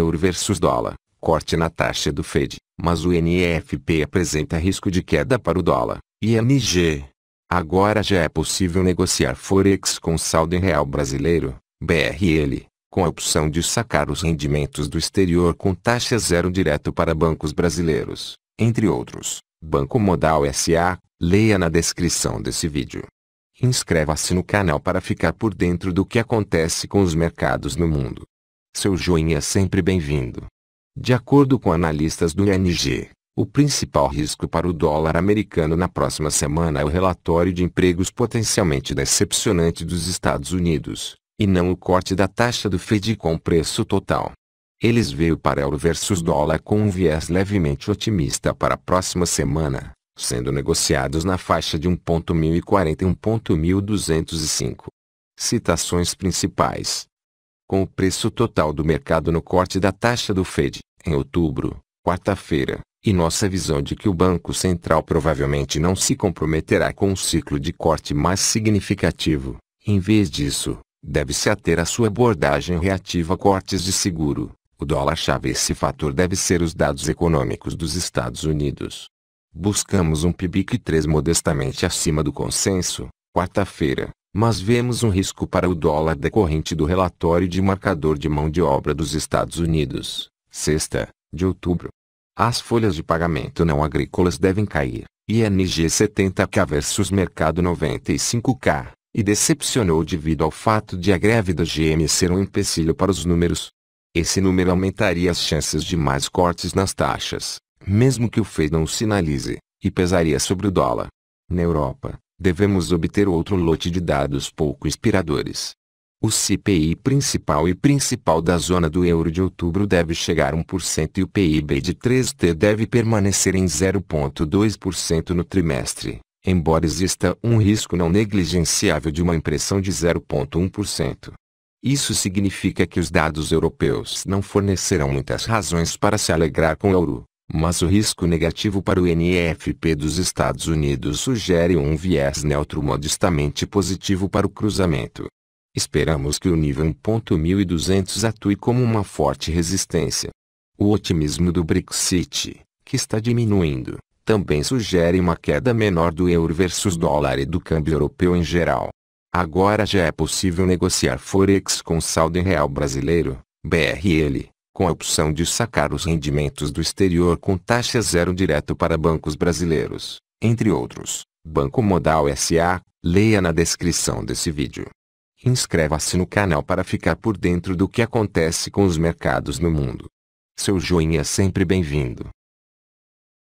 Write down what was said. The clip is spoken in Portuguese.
euro versus dólar, corte na taxa do Fed, mas o NFP apresenta risco de queda para o dólar, ING. Agora já é possível negociar Forex com saldo em real brasileiro, BRL, com a opção de sacar os rendimentos do exterior com taxa zero direto para bancos brasileiros, entre outros, Banco Modal SA, leia na descrição desse vídeo. Inscreva-se no canal para ficar por dentro do que acontece com os mercados no mundo seu joinha é sempre bem-vindo. De acordo com analistas do ING, o principal risco para o dólar americano na próxima semana é o relatório de empregos potencialmente decepcionante dos Estados Unidos, e não o corte da taxa do Fed com preço total. Eles veio para euro versus dólar com um viés levemente otimista para a próxima semana, sendo negociados na faixa de 1.1040 e 1.1205. Citações principais com o preço total do mercado no corte da taxa do Fed, em outubro, quarta-feira, e nossa visão de que o Banco Central provavelmente não se comprometerá com um ciclo de corte mais significativo. Em vez disso, deve-se ater à sua abordagem reativa a cortes de seguro. O dólar-chave esse fator deve ser os dados econômicos dos Estados Unidos. Buscamos um PIB que 3 modestamente acima do consenso, quarta-feira, mas vemos um risco para o dólar decorrente do relatório de marcador de mão de obra dos Estados Unidos, sexta, de outubro. As folhas de pagamento não agrícolas devem cair, ING 70K versus mercado 95K, e decepcionou devido ao fato de a greve da GM ser um empecilho para os números. Esse número aumentaria as chances de mais cortes nas taxas, mesmo que o Fed não o sinalize, e pesaria sobre o dólar. Na Europa, devemos obter outro lote de dados pouco inspiradores. O CPI principal e principal da zona do euro de outubro deve chegar a 1% e o PIB de 3T deve permanecer em 0,2% no trimestre, embora exista um risco não negligenciável de uma impressão de 0,1%. Isso significa que os dados europeus não fornecerão muitas razões para se alegrar com o euro, mas o risco negativo para o NFP dos Estados Unidos sugere um viés neutro modestamente positivo para o cruzamento. Esperamos que o nível 1.1200 atue como uma forte resistência. O otimismo do Brexit, que está diminuindo, também sugere uma queda menor do euro versus dólar e do câmbio europeu em geral. Agora já é possível negociar forex com saldo em real brasileiro, BRL, com a opção de sacar os rendimentos do exterior com taxa zero direto para bancos brasileiros, entre outros. Banco Modal SA, leia na descrição desse vídeo. Inscreva-se no canal para ficar por dentro do que acontece com os mercados no mundo. Seu joinha é sempre bem-vindo.